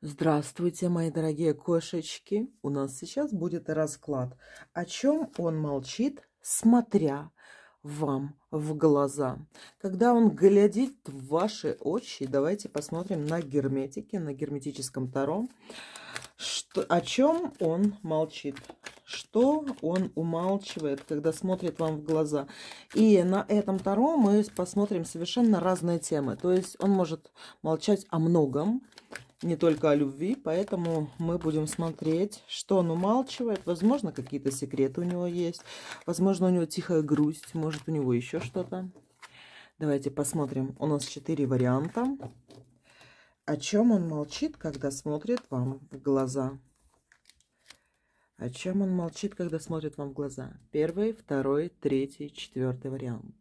Здравствуйте, мои дорогие кошечки! У нас сейчас будет расклад. О чем он молчит, смотря вам в глаза. Когда он глядит в ваши очи, давайте посмотрим на герметике, на герметическом таро, что, о чем он молчит. Что он умалчивает, когда смотрит вам в глаза. И на этом таро мы посмотрим совершенно разные темы. То есть он может молчать о многом, не только о любви, поэтому мы будем смотреть, что он умалчивает. Возможно, какие-то секреты у него есть, возможно, у него тихая грусть, может, у него еще что-то. Давайте посмотрим. У нас четыре варианта. О чем он молчит, когда смотрит вам в глаза? О чем он молчит, когда смотрит вам в глаза? Первый, второй, третий, четвертый вариант.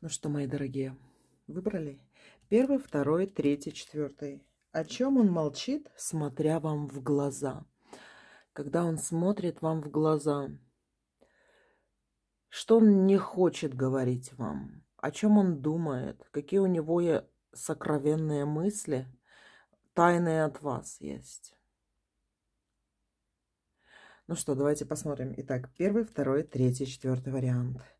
Ну что, мои дорогие, выбрали? Первый, второй, третий, четвертый. О чем он молчит, смотря вам в глаза? Когда он смотрит вам в глаза, что он не хочет говорить вам? О чем он думает? Какие у него сокровенные мысли, тайные от вас есть? Ну что, давайте посмотрим. Итак, первый, второй, третий, четвертый вариант –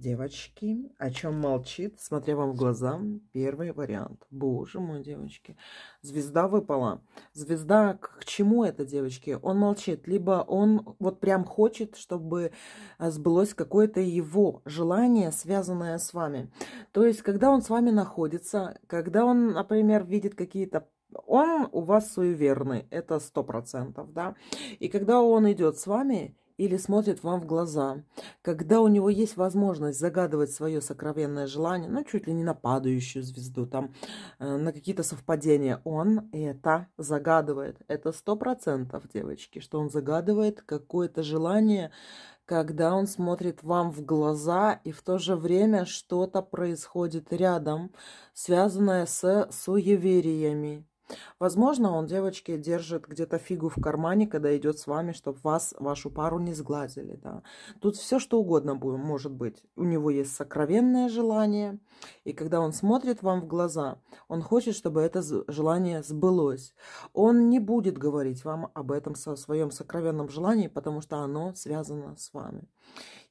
Девочки, о чем молчит, смотря вам в глаза, первый вариант. Боже мой, девочки, звезда выпала. Звезда, к чему это, девочки? Он молчит, либо он вот прям хочет, чтобы а, сбылось какое-то его желание, связанное с вами. То есть, когда он с вами находится, когда он, например, видит какие-то он у вас суеверный, это сто процентов, да. И когда он идет с вами, или смотрит вам в глаза. Когда у него есть возможность загадывать свое сокровенное желание, ну, чуть ли не на падающую звезду, там, э, на какие-то совпадения, он это загадывает. Это сто процентов, девочки, что он загадывает какое-то желание, когда он смотрит вам в глаза, и в то же время что-то происходит рядом, связанное с суевериями. Возможно, он, девочки, держит где-то фигу в кармане, когда идет с вами, чтобы вас, вашу пару не сглазили. Да. Тут все, что угодно будет, может быть. У него есть сокровенное желание, и когда он смотрит вам в глаза, он хочет, чтобы это желание сбылось. Он не будет говорить вам об этом со своем сокровенном желании, потому что оно связано с вами.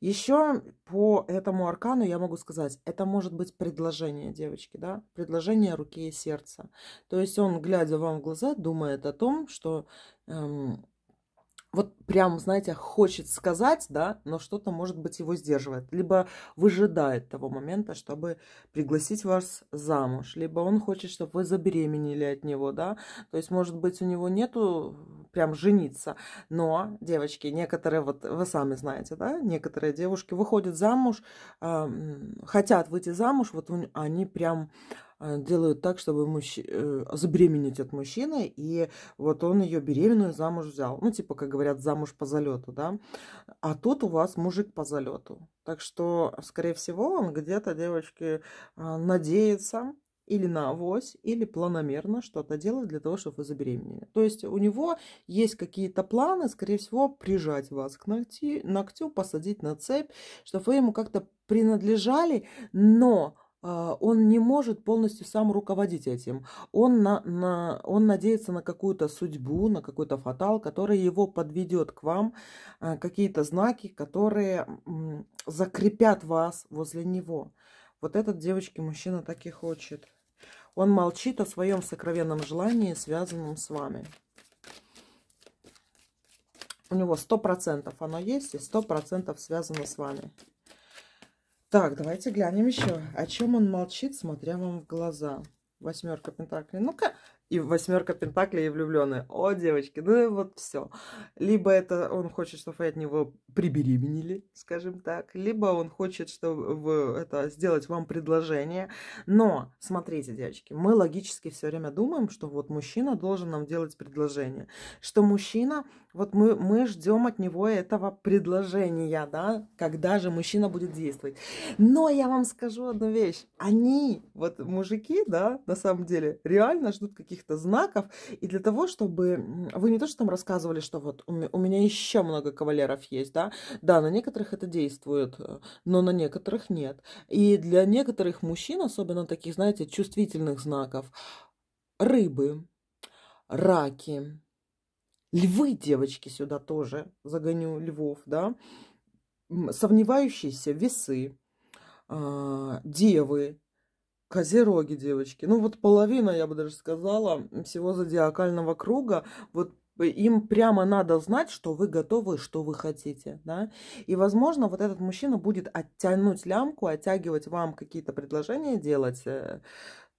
Еще по этому аркану я могу сказать, это может быть предложение девочки, да, предложение руки и сердца. То есть он, глядя вам в глаза, думает о том, что эм, вот прям, знаете, хочет сказать, да, но что-то, может быть, его сдерживает. Либо выжидает того момента, чтобы пригласить вас замуж. Либо он хочет, чтобы вы забеременели от него, да. То есть, может быть, у него нету прям жениться. Но, девочки, некоторые, вот вы сами знаете, да, некоторые девушки выходят замуж, э, хотят выйти замуж, вот они прям а, делают так, чтобы мужч... Э, забеременеть от мужчины, и вот он ее беременную замуж взял. Ну, типа, как говорят, замуж по залету, да. А тут у вас мужик по залету. Так что, скорее всего, он где-то, девочки, а, надеется, или на авось, или планомерно что-то делать для того, чтобы вы забеременели. То есть у него есть какие-то планы, скорее всего, прижать вас к ногти, ногтю, посадить на цепь, чтобы вы ему как-то принадлежали, но а, он не может полностью сам руководить этим. Он, на, на, он надеется на какую-то судьбу, на какой-то фатал, который его подведет к вам, а, какие-то знаки, которые закрепят вас возле него. Вот этот девочки мужчина так и хочет. Он молчит о своем сокровенном желании, связанном с вами. У него 100% оно есть и 100% связано с вами. Так, давайте глянем еще, о чем он молчит, смотря вам в глаза. Восьмерка пентаклей. Ну-ка, и восьмерка Пентаклей и влюбленная. О, девочки, ну и вот все. Либо это он хочет, чтобы вы от него прибеременели, скажем так, либо он хочет, чтобы это сделать вам предложение. Но, смотрите, девочки, мы логически все время думаем, что вот мужчина должен нам делать предложение, что мужчина вот мы, мы ждем от него этого предложения, да, когда же мужчина будет действовать. Но я вам скажу одну вещь. Они, вот мужики, да, на самом деле, реально ждут каких-то знаков. И для того, чтобы... Вы не то, что там рассказывали, что вот у, у меня еще много кавалеров есть, да. Да, на некоторых это действует, э, но на некоторых нет. И для некоторых мужчин, особенно таких, знаете, чувствительных знаков, рыбы, раки, Львы, девочки, сюда тоже загоню львов, да. Сомневающиеся весы, а, девы, козероги, девочки. Ну вот половина, я бы даже сказала, всего зодиакального круга. Вот им прямо надо знать, что вы готовы, что вы хотите, да, и, возможно, вот этот мужчина будет оттянуть лямку, оттягивать вам какие-то предложения делать, э,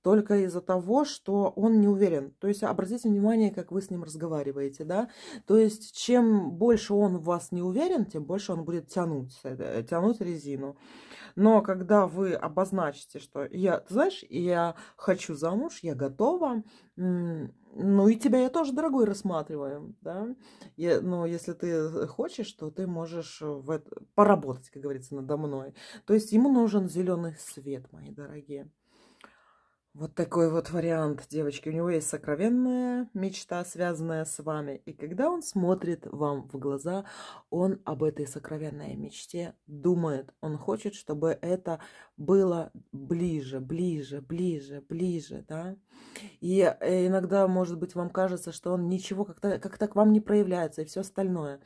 только из-за того, что он не уверен. То есть обратите внимание, как вы с ним разговариваете, да. То есть чем больше он в вас не уверен, тем больше он будет тянуть, э, тянуть резину. Но когда вы обозначите, что я, ты знаешь, я хочу замуж, я готова, ну и тебя я тоже, дорогой, рассматриваю, да. Я, но ну, если ты хочешь, то ты можешь в это, поработать, как говорится, надо мной. То есть ему нужен зеленый свет, мои дорогие. Вот такой вот вариант, девочки. У него есть сокровенная мечта, связанная с вами. И когда он смотрит вам в глаза, он об этой сокровенной мечте думает. Он хочет, чтобы это было ближе, ближе, ближе, ближе, да. И э, иногда, может быть, вам кажется, что он ничего как-то как, -то, к вам не проявляется и все остальное.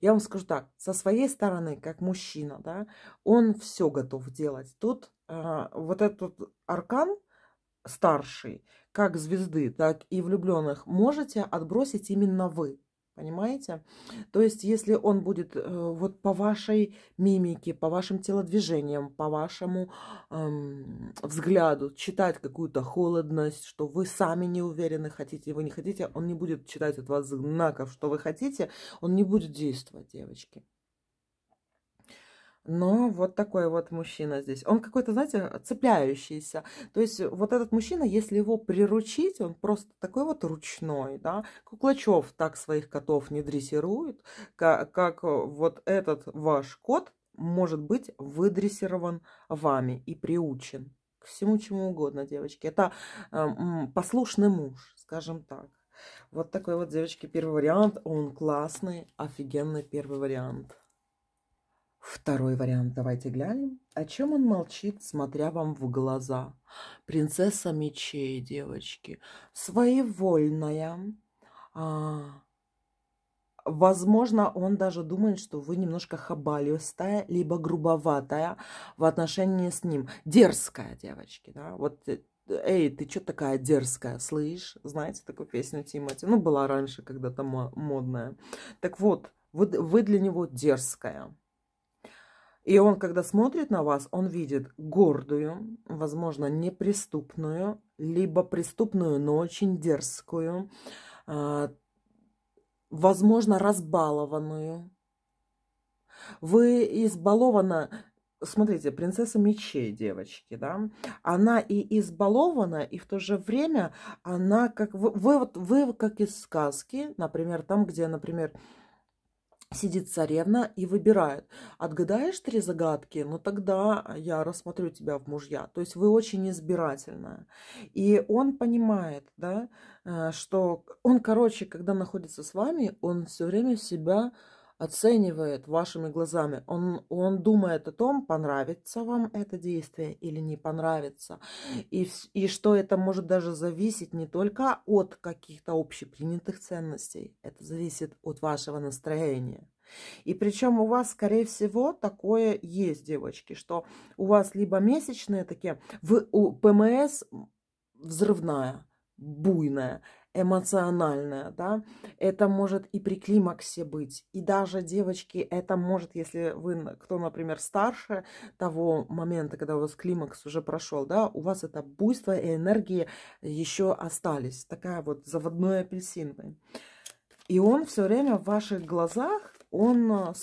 Я вам скажу так, со своей стороны, как мужчина, да, он все готов делать. Тут э, вот этот аркан, старший, как звезды, так и влюбленных, можете отбросить именно вы. Понимаете? То есть, если он будет э, вот по вашей мимике, по вашим телодвижениям, по вашему эм, взгляду читать какую-то холодность, что вы сами не уверены, хотите вы не хотите, он не будет читать от вас знаков, что вы хотите, он не будет действовать, девочки. Но вот такой вот мужчина здесь. Он какой-то, знаете, цепляющийся. То есть вот этот мужчина, если его приручить, он просто такой вот ручной, да. Куклачев так своих котов не дрессирует, как, как вот этот ваш кот может быть выдрессирован вами и приучен к всему чему угодно, девочки. Это э, послушный муж, скажем так. Вот такой вот, девочки, первый вариант. Он классный, офигенный первый вариант. Второй вариант. Давайте глянем. О чем он молчит, смотря вам в глаза? Принцесса мечей, девочки. Своевольная. А, Возможно, он даже думает, что вы немножко хабалистая, либо грубоватая в отношении с ним. Дерзкая, девочки, да? Вот, э, эй, ты что такая дерзкая, слышь? Знаете такую песню Тимати? Ну, была раньше когда-то модная. Так вот, вы, вы для него дерзкая. И он, когда смотрит на вас, он видит гордую, возможно, неприступную, либо преступную, но очень дерзкую, а, возможно, разбалованную. Вы избалована смотрите, принцесса мечей, девочки, да, она и избалована, и в то же время она как... Вы, вы, вот, вы как из сказки, например, там, где, например, сидит царевна и выбирает. Отгадаешь три загадки, ну тогда я рассмотрю тебя в мужья. То есть вы очень избирательная. И он понимает, да, э, что он, короче, когда находится с вами, он все время себя оценивает вашими глазами. Он, он думает о том, понравится вам это действие или не понравится. И, и что это может даже зависеть не только от каких-то общепринятых ценностей, это зависит от вашего настроения. И причем у вас, скорее всего, такое есть, девочки, что у вас либо месячные такие, вы, у ПМС взрывная, буйная, эмоциональная, да, это может и при климаксе быть, и даже девочки, это может, если вы, кто, например, старше того момента, когда у вас климакс уже прошел, да, у вас это буйство и энергии еще остались, такая вот заводной апельсин. И он все время в ваших глазах, он, э,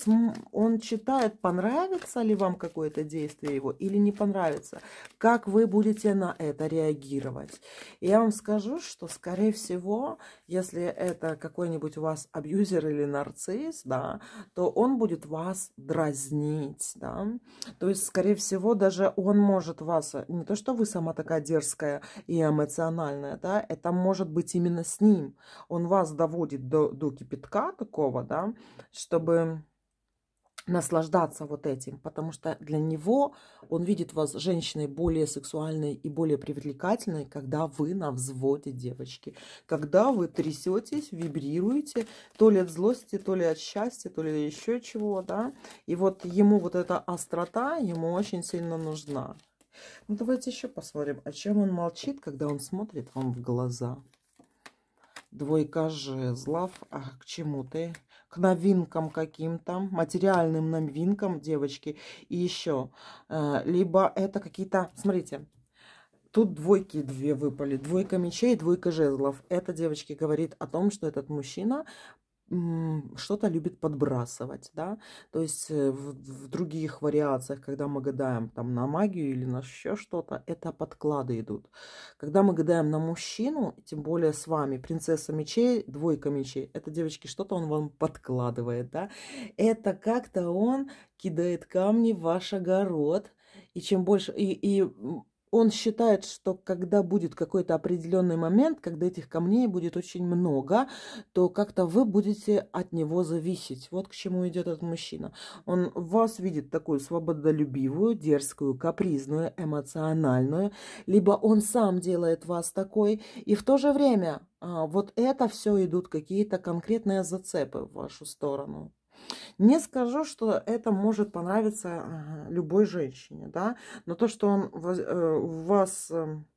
он читает, понравится ли вам какое-то действие его или не понравится. Как вы будете на это реагировать? И я вам скажу, что, скорее всего, если это какой-нибудь у вас абьюзер или нарцисс, да, то он будет вас дразнить, да. То есть, скорее всего, даже он может вас, э, не то что вы сама такая дерзкая и эмоциональная, да, это может быть именно с ним. Он вас доводит до, до кипятка такого, да, чтобы чтобы наслаждаться вот этим, потому что для него он видит вас женщиной более сексуальной и более привлекательной, когда вы на взводе девочки, когда вы трясетесь, вибрируете, то ли от злости, то ли от счастья, то ли еще чего, да, и вот ему вот эта острота, ему очень сильно нужна. Ну давайте еще посмотрим, о а чем он молчит, когда он смотрит вам в глаза. Двойка жезлов, а к чему ты? к новинкам каким-то, материальным новинкам, девочки, и еще. Э, либо это какие-то, смотрите, тут двойки две выпали. Двойка мечей, двойка жезлов. Это, девочки, говорит о том, что этот мужчина что-то любит подбрасывать, да, то есть э, в, в других вариациях, когда мы гадаем там на магию или на еще что-то, это подклады идут. Когда мы гадаем на мужчину, тем более с вами, принцесса мечей, двойка мечей, это, девочки, что-то он вам подкладывает, да, это как-то он кидает камни в ваш огород, и чем больше, и, и он считает, что когда будет какой-то определенный момент, когда этих камней будет очень много, то как-то вы будете от него зависеть. Вот к чему идет этот мужчина. Он вас видит такую свободолюбивую, дерзкую, капризную, эмоциональную, либо он сам делает вас такой, и в то же время а, вот это все идут какие-то конкретные зацепы в вашу сторону. Не скажу, что это может понравиться а, любой женщине, да, но то, что он э, у вас эм,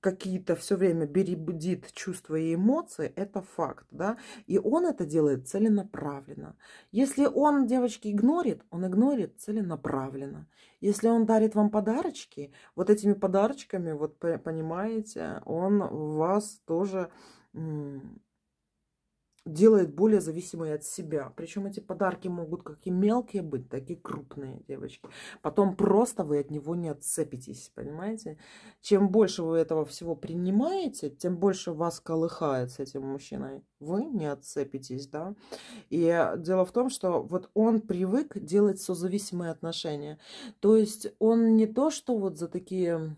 какие-то все время беребудит чувства и эмоции, это факт, да, и он это делает целенаправленно. Если он, девочки, игнорит, он игнорит целенаправленно. Если он дарит вам подарочки, вот этими подарочками, вот понимаете, он вас тоже делает более зависимой от себя. Причем эти подарки могут как и мелкие быть, так и крупные, девочки. Потом просто вы от него не отцепитесь, понимаете? Чем больше вы этого всего принимаете, тем больше вас колыхает с этим мужчиной. Вы не отцепитесь, да? И э, дело в том, что вот он привык делать созависимые отношения. То есть он не то, что вот за такие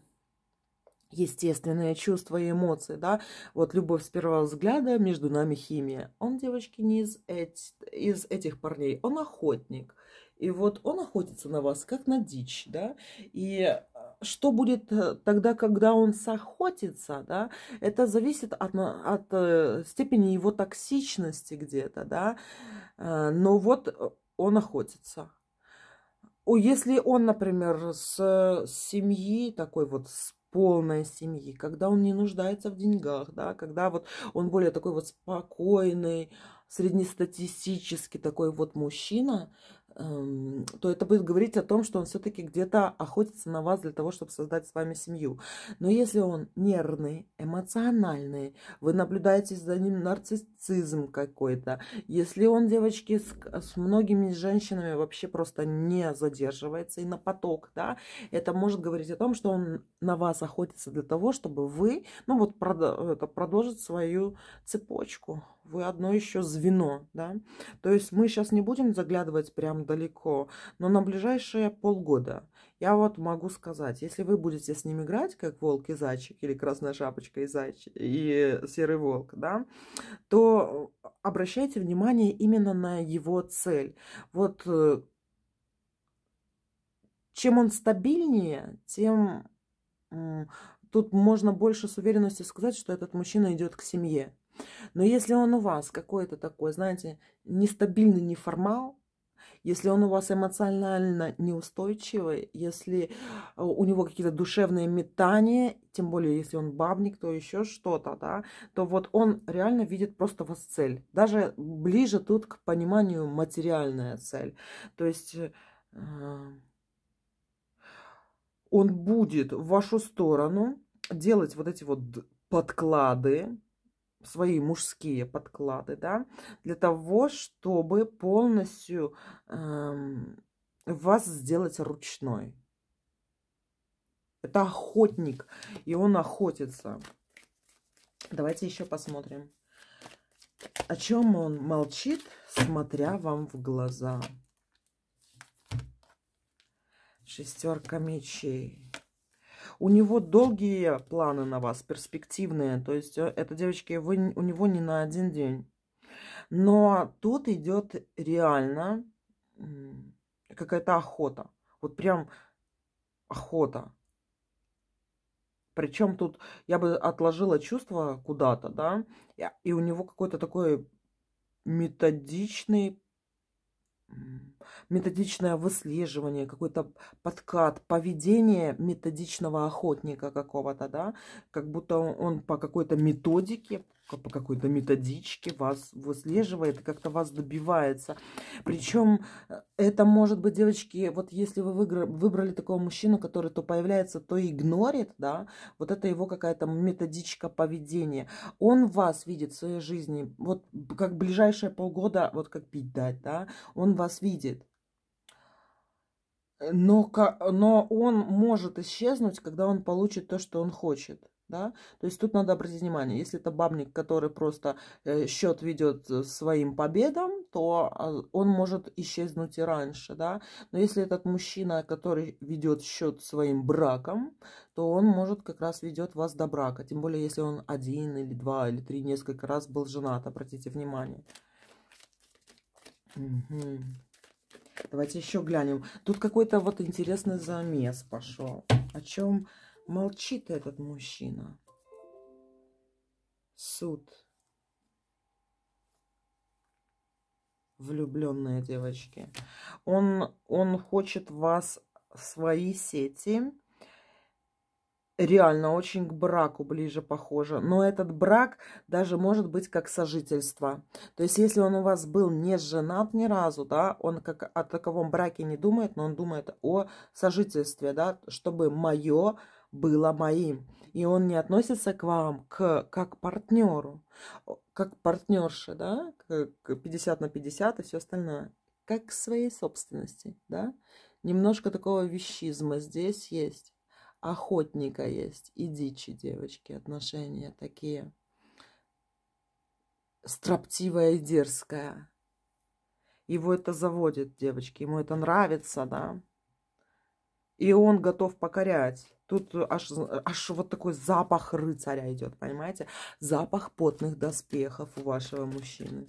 естественные чувства и эмоции, да, вот любовь с первого взгляда, между нами химия. Он, девочки, не из, эти, из этих парней, он охотник. И вот он охотится на вас, как на дичь, да, и э, что будет э, тогда, когда он сохотится, да, это зависит от, от э, степени его токсичности где-то, да, но вот он охотится, если он, например, с семьи такой вот, с полной семьи, когда он не нуждается в деньгах, да, когда вот он более такой вот спокойный, среднестатистический такой вот мужчина, Эм, то это будет говорить о том, что он все-таки где-то охотится на вас для того, чтобы создать с вами семью. Но если он нервный, эмоциональный, вы наблюдаете за ним нарциссизм какой-то, если он, девочки, с, с многими женщинами вообще просто не задерживается и на поток, да, это может говорить о том, что он на вас охотится для того, чтобы вы, ну вот, прод, это, продолжить свою цепочку вы одно еще звено, да. То есть мы сейчас не будем заглядывать прям далеко, но на ближайшие полгода я вот могу сказать, если вы будете с ним играть, как волк и зайчик, или красная шапочка и, зайчик, и серый волк, да, то обращайте внимание именно на его цель. Вот э, чем он стабильнее, тем тут можно больше с уверенностью сказать, что этот мужчина идет к семье. Но если он у вас какой-то такой, знаете, нестабильный неформал, если он у вас эмоционально неустойчивый, если э, у него какие-то душевные метания, тем более если он бабник, то еще что-то, да, то вот он реально видит просто вас цель. Даже ближе тут к пониманию материальная цель. То есть э, он будет в вашу сторону делать вот эти вот подклады, свои мужские подклады, да, для того, чтобы полностью эм, вас сделать ручной. Это охотник, и он охотится. Давайте еще посмотрим. О чем он молчит, смотря вам в глаза. Шестерка мечей. У него долгие планы на вас, перспективные. То есть э, это, девочки, вы, у него не на один день. Но тут идет реально какая-то охота. Вот прям охота. Причем тут я бы отложила чувство куда-то, да, и у него какой-то такой методичный методичное выслеживание, какой-то подкат, поведение методичного охотника какого-то, да, как будто он по какой-то методике, по какой-то методичке вас выслеживает, как-то вас добивается. Причем э, это может быть, девочки, вот если вы выбрали такого мужчину, который то появляется, то игнорит, да, вот это его какая-то методичка поведения. Он вас видит в своей жизни, вот как ближайшие полгода, вот как пить дать, да, он вас видит Э, но, но он может исчезнуть, когда он получит то, что он хочет. Да? То есть тут надо обратить внимание, если это бабник, который просто э, счет ведет э, своим победам, то а, он может исчезнуть и раньше. Да? Но если этот мужчина, который ведет счет своим браком, то он может как раз ведет вас до брака. Тем более, если он один или два или три несколько раз был женат, обратите внимание. Угу. Давайте еще глянем. Тут какой-то вот интересный замес пошел. О чем молчит этот мужчина? Суд. Влюбленные девочки. Он, он хочет вас в свои сети реально очень к браку ближе похоже. Но этот брак даже может быть как сожительство. То есть, если он у вас был не женат ни разу, да, он как о таковом браке не думает, но он думает о сожительстве, да, чтобы мое было моим. И он не относится к вам к, как партнеру, как партнерше, да, как 50 на 50 и все остальное, как к своей собственности, да. Немножко такого вещизма здесь есть охотника есть и дичи, девочки, отношения такие. Строптивая и дерзкая. Его это заводит, девочки, ему это нравится, да. И он готов покорять. Тут аж, аж вот такой запах рыцаря идет, понимаете? Запах потных доспехов у вашего мужчины.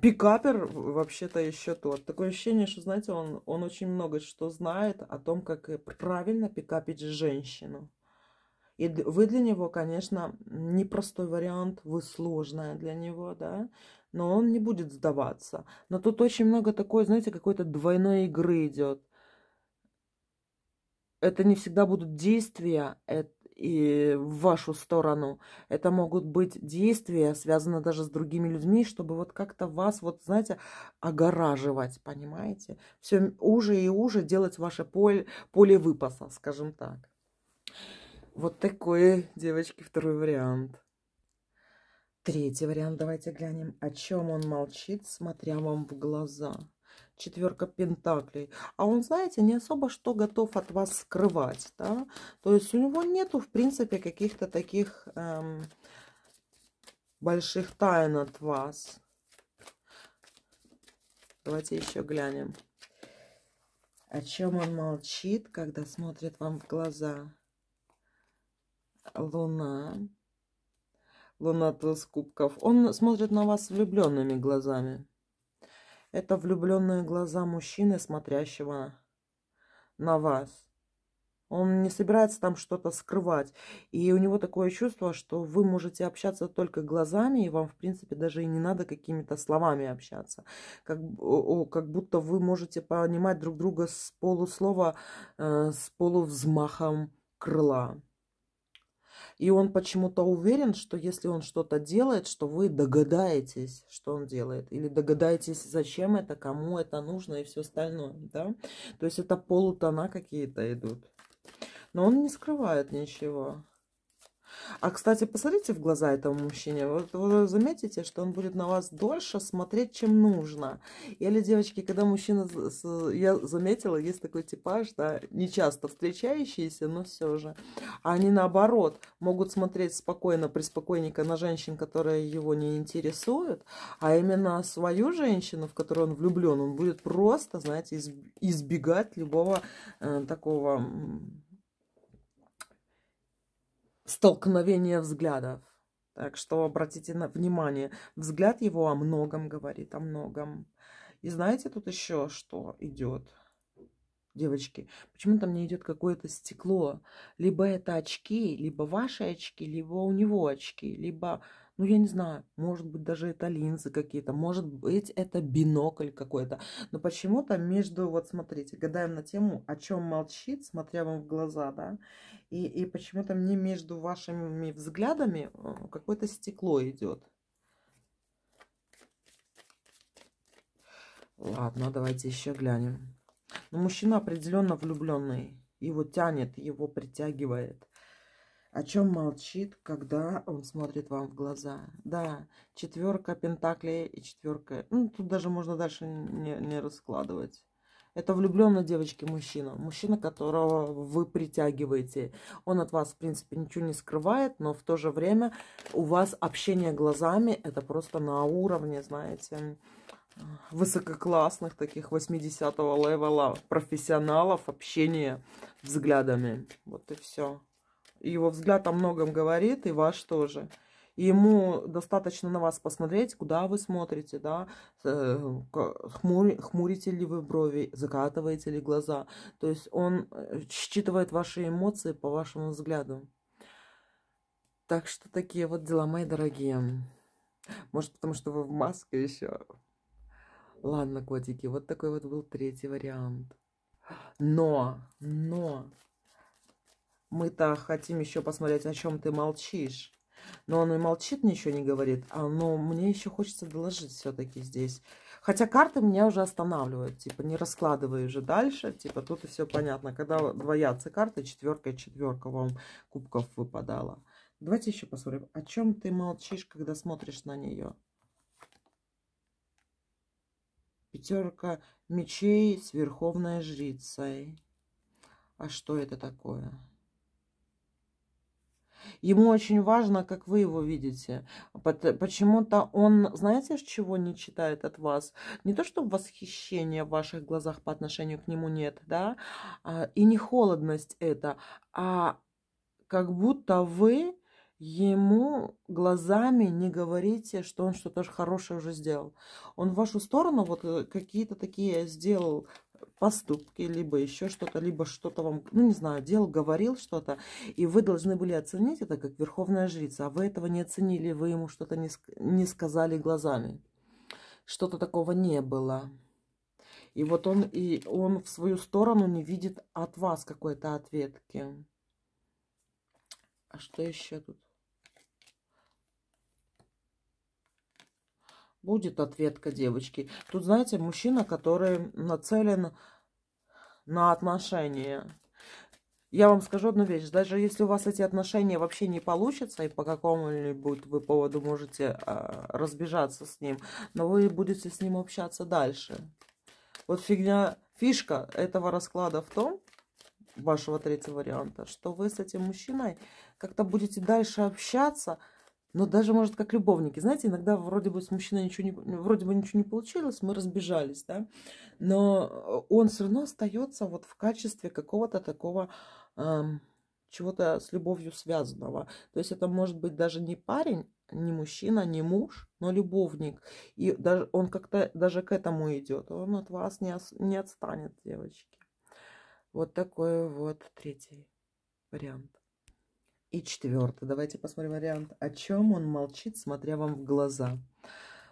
Пикапер вообще-то еще тот. Такое ощущение, что, знаете, он, он очень много что знает о том, как э, правильно пикапить женщину. И вы для него, конечно, непростой вариант, вы сложная для него, да, но он не будет сдаваться. Но тут очень много такой, знаете, какой-то двойной игры идет. Это не всегда будут действия, это и в вашу сторону. Это могут быть действия, связанные даже с другими людьми, чтобы вот как-то вас, вот знаете, огораживать, понимаете? Все уже и уже делать ваше поле, поле выпаса, скажем так. Вот такой, девочки, второй вариант. Третий вариант давайте глянем. О чем он молчит, смотря вам в глаза четверка пентаклей. А он, знаете, не особо что готов от вас скрывать, да. То есть у него нету, в принципе, каких-то таких эм, больших тайн от вас. Давайте еще глянем. О чем он молчит, когда смотрит вам в глаза? Луна. Луна туз кубков. Он смотрит на вас влюбленными глазами. Это влюбленные глаза мужчины, смотрящего на вас. Он не собирается там что-то скрывать. И у него такое чувство, что вы можете общаться только глазами, и вам, в принципе, даже и не надо какими-то словами общаться. Как, как будто вы можете понимать друг друга с полуслова, э, с полувзмахом крыла. И он почему-то уверен, что если он что-то делает, что вы догадаетесь, что он делает. Или догадаетесь, зачем это, кому это нужно и все остальное. Да? То есть это полутона какие-то идут. Но он не скрывает ничего. А, кстати, посмотрите в глаза этому мужчине. Вот вы заметите, что он будет на вас дольше смотреть, чем нужно. Или, девочки, когда мужчина... Я заметила, есть такой типаж, да, нечасто встречающийся, но все же. А они, наоборот, могут смотреть спокойно, приспокойненько на женщин, которые его не интересуют, а именно свою женщину, в которую он влюблен, он будет просто, знаете, избегать любого э, такого столкновение взглядов. Так что обратите на внимание, взгляд его о многом говорит, о многом. И знаете, тут еще что идет, девочки? Почему-то мне идет какое-то стекло. Либо это очки, либо ваши очки, либо у него очки, либо ну я не знаю, может быть даже это линзы какие-то, может быть это бинокль какой-то, но почему-то между, вот смотрите, гадаем на тему, о чем молчит, смотря вам в глаза, да, и, и почему-то мне между вашими взглядами э, какое-то стекло идет. Ладно, давайте еще глянем. Ну, мужчина определенно влюбленный. Его тянет, его притягивает о чем молчит, когда он смотрит вам в глаза. Да, четверка пентаклей и четверка... Ну, тут даже можно дальше не, не раскладывать. Это влюбленный девочки мужчина. Мужчина, которого вы притягиваете. Он от вас, в принципе, ничего не скрывает, но в то же время у вас общение глазами, это просто на уровне, знаете, высококлассных таких 80-го левела профессионалов общения взглядами. Вот и все его взгляд о многом говорит, и ваш тоже. Ему достаточно на вас посмотреть, куда вы смотрите, да, э, хмурите ли вы брови, закатываете ли глаза. То есть он э, считывает ваши эмоции по вашему взгляду. Так что такие вот дела, мои дорогие. Может, потому что вы в маске еще. Ладно, котики, вот такой вот был третий вариант. Но, но, мы-то хотим еще посмотреть, о чем ты молчишь. Но он и молчит, ничего не говорит. А, но мне еще хочется доложить все-таки здесь. Хотя карты меня уже останавливают. Типа, не раскладывай уже дальше. Типа, тут и все понятно. Когда двоятся карты, четверка четверка вам кубков выпадала. Давайте еще посмотрим. О чем ты молчишь, когда смотришь на нее? Пятерка мечей с верховной жрицей. А что это такое? Ему очень важно, как вы его видите. Почему-то он, знаете, чего не читает от вас? Не то, что восхищения в ваших глазах по отношению к нему нет, да, а, и не холодность это, а как будто вы ему глазами не говорите, что он что-то хорошее уже сделал. Он в вашу сторону вот э, какие-то такие сделал поступки, либо еще что-то, либо что-то вам, ну не знаю, делал, говорил что-то, и вы должны были оценить это как верховная жрица, а вы этого не оценили, вы ему что-то не, не сказали глазами. Что-то такого не было. И вот он, и он в свою сторону не видит от вас какой-то ответки. А что еще тут? будет ответка девочки. Тут, знаете, мужчина, который нацелен на отношения. Я вам скажу одну вещь. Даже если у вас эти отношения вообще не получатся, и по какому-нибудь вы поводу можете э, разбежаться с ним, но вы будете с ним общаться дальше. Вот фигня, фишка этого расклада в том, вашего третьего варианта, что вы с этим мужчиной как-то будете дальше общаться – но даже, может, как любовники, знаете, иногда вроде бы с мужчиной ничего не, ну, вроде бы ничего не получилось, мы разбежались, да, но э, он все равно остается вот в качестве какого-то такого эм, чего-то с любовью связанного. То есть это может быть даже не парень, не мужчина, не муж, но любовник. И даже, он как-то даже к этому идет. Он от вас не, не отстанет, девочки. Вот такой вот третий вариант. И четвертый. Давайте посмотрим вариант. О чем он молчит, смотря вам в глаза?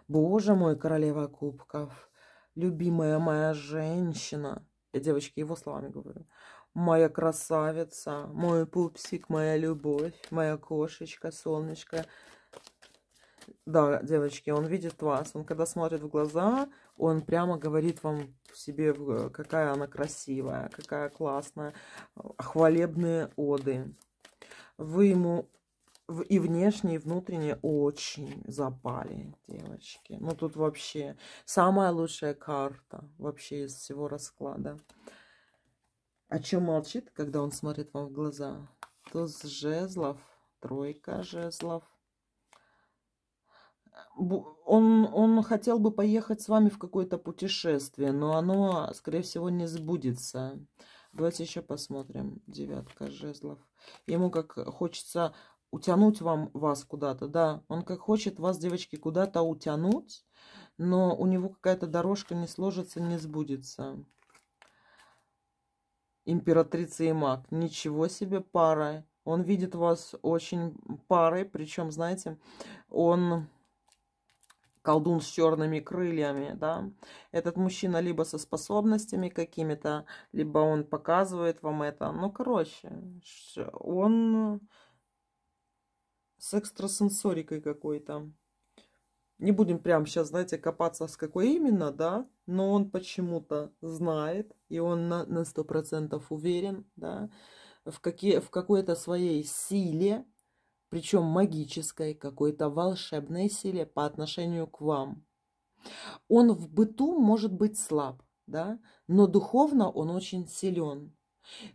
Боже мой, королева кубков. Любимая моя женщина. Я, девочки, его словами говорю. Моя красавица, мой пупсик, моя любовь, моя кошечка, солнышко. Да, девочки, он видит вас. Он когда смотрит в глаза, он прямо говорит вам в себе, какая она красивая, какая классная. Хвалебные оды. Вы ему и внешне, и внутренне очень запали, девочки. Ну, тут вообще самая лучшая карта вообще из всего расклада. О чем молчит, когда он смотрит вам в глаза? Туз жезлов, тройка жезлов. Он, он хотел бы поехать с вами в какое-то путешествие, но оно, скорее всего, не сбудется. Давайте еще посмотрим. Девятка жезлов. Ему как хочется утянуть вам вас куда-то, да. Он как хочет вас, девочки, куда-то утянуть, но у него какая-то дорожка не сложится, не сбудется. Императрица и маг. Ничего себе пара. Он видит вас очень парой, причем, знаете, он колдун с черными крыльями, да. Этот мужчина либо со способностями какими-то, либо он показывает вам это. Ну, короче, он э, с экстрасенсорикой какой-то. Не будем прям сейчас, знаете, копаться с какой именно, да, но он почему-то знает, и он на сто процентов уверен, да, в, какие, в какой-то своей силе, причем магической, какой-то волшебной силе по отношению к вам. Он в быту может быть слаб, да, но духовно он очень силен.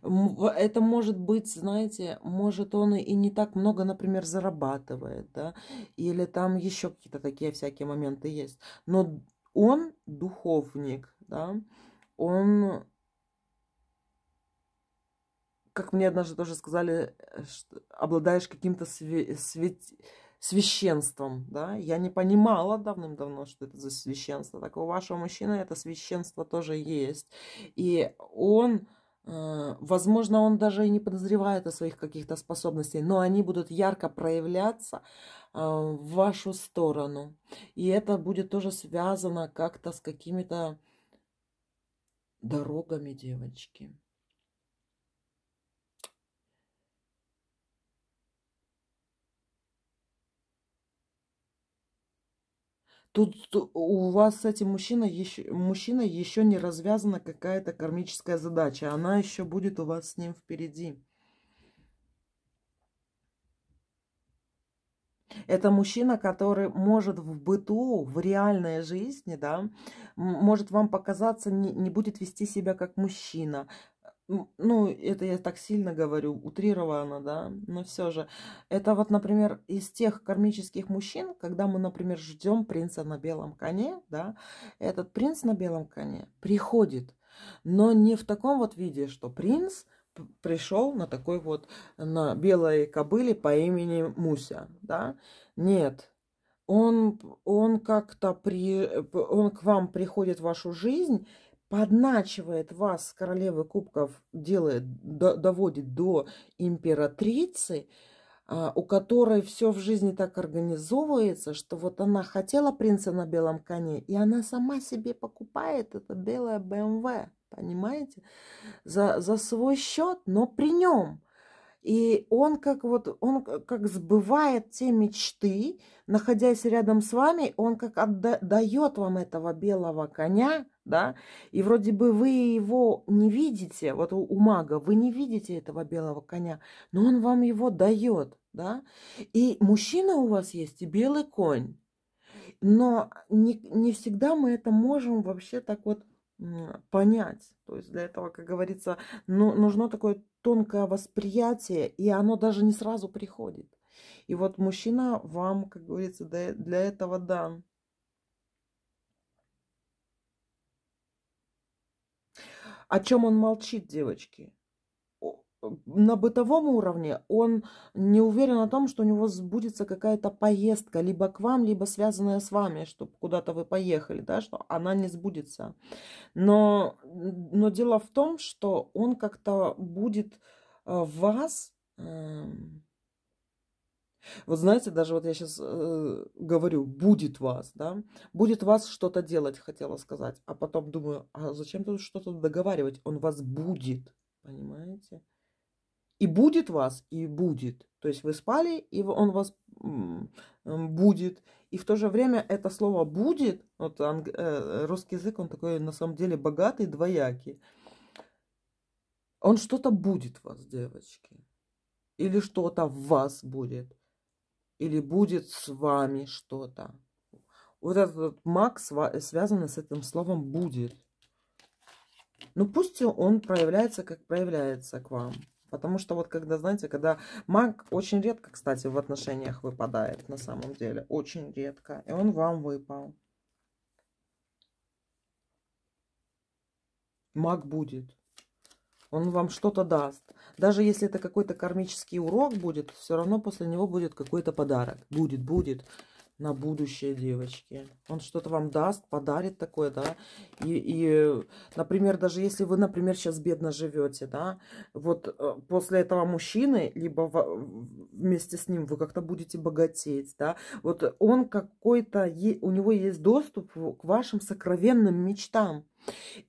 Это может быть, знаете, может он и не так много, например, зарабатывает, да, или там еще какие-то такие всякие моменты есть. Но он духовник, да, он как мне однажды тоже сказали, э, что обладаешь каким-то све священством, да, я не понимала давным-давно, что это за священство, так у вашего мужчины это священство тоже есть, и он, э, возможно, он даже и не подозревает о своих каких-то способностях, но они будут ярко проявляться а, в вашу сторону, и это будет тоже связано как-то с какими-то дорогами, девочки. Тут у вас с этим мужчиной еще, мужчина еще не развязана какая-то кармическая задача. Она еще будет у вас с ним впереди. Это мужчина, который может в быту, в реальной жизни, да, может вам показаться, не, не будет вести себя как мужчина, ну, это я так сильно говорю, утрировано, да, но все же. Это вот, например, из тех кармических мужчин, когда мы, например, ждем принца на белом коне, да, этот принц на белом коне приходит, но не в таком вот виде, что принц пришел на такой вот, на белой кобыле по имени Муся, да, нет, он, он как-то при, э, он к вам приходит в вашу жизнь, подначивает вас, королевы кубков, делает, доводит до императрицы, а, у которой все в жизни так организовывается, что вот она хотела принца на белом коне, и она сама себе покупает это белое БМВ, эм понимаете, за, за свой счет, но при нем. И он как вот, он как сбывает те мечты, находясь рядом с вами, он как отдает вам этого белого коня, да, и вроде бы вы его не видите, вот у, у мага, вы не видите этого белого коня, но он вам его дает, да, и мужчина у вас есть, и белый конь, но не, не всегда мы это можем вообще так вот понять. То есть для этого, как говорится, ну, нужно такое тонкое восприятие, и оно даже не сразу приходит. И вот мужчина вам, как говорится, для этого дан. О чем он молчит, девочки? на бытовом уровне он не уверен о том, что у него сбудется какая-то поездка, либо к вам, либо связанная с вами, чтобы куда-то вы поехали, да, что она не сбудется. Но, но дело в том, что он как-то будет э, вас... Эм, вот знаете, даже вот я сейчас э, говорю, будет вас, да, будет вас что-то делать, хотела сказать, а потом думаю, а зачем тут что-то договаривать, он вас будет, понимаете? И будет вас, и будет. То есть вы спали, и он вас будет. И в то же время это слово будет, вот анг... Э, русский язык, он такой на самом деле богатый, двоякий. Он что-то будет вас, девочки. Или что-то в вас будет. Или будет с вами что-то. Вот этот вот маг связан с этим словом будет. Ну пусть он проявляется, как проявляется к вам. Потому что вот когда, знаете, когда маг очень редко, кстати, в отношениях выпадает на самом деле. Очень редко. И он вам выпал. Маг будет. Он вам что-то даст. Даже если это какой-то кармический урок будет, все равно после него будет какой-то подарок. Будет, будет на будущее, девочки. Он что-то вам даст, подарит такое, да. И, и, например, даже если вы, например, сейчас бедно живете, да, вот э, после этого мужчины, либо в, вместе с ним вы как-то будете богатеть, да. Вот он какой-то, у него есть доступ к вашим сокровенным мечтам.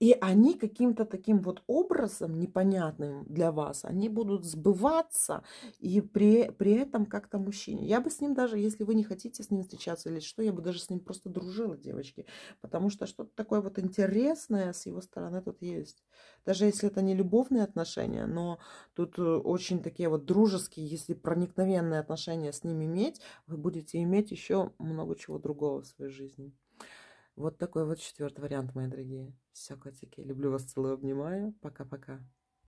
И они каким-то таким вот образом непонятным для вас, они будут сбываться и при, при этом как-то мужчине. Я бы с ним даже, если вы не хотите с ним встречаться или что, я бы даже с ним просто дружила, девочки. Потому что что-то такое вот интересное с его стороны тут есть. Даже если это не любовные отношения, но тут э, очень такие вот дружеские, если проникновенные отношения с ним иметь, вы будете иметь еще много чего другого в своей жизни. Вот такой вот четвертый вариант, мои дорогие. Все, котики, люблю вас, целую, обнимаю. Пока-пока.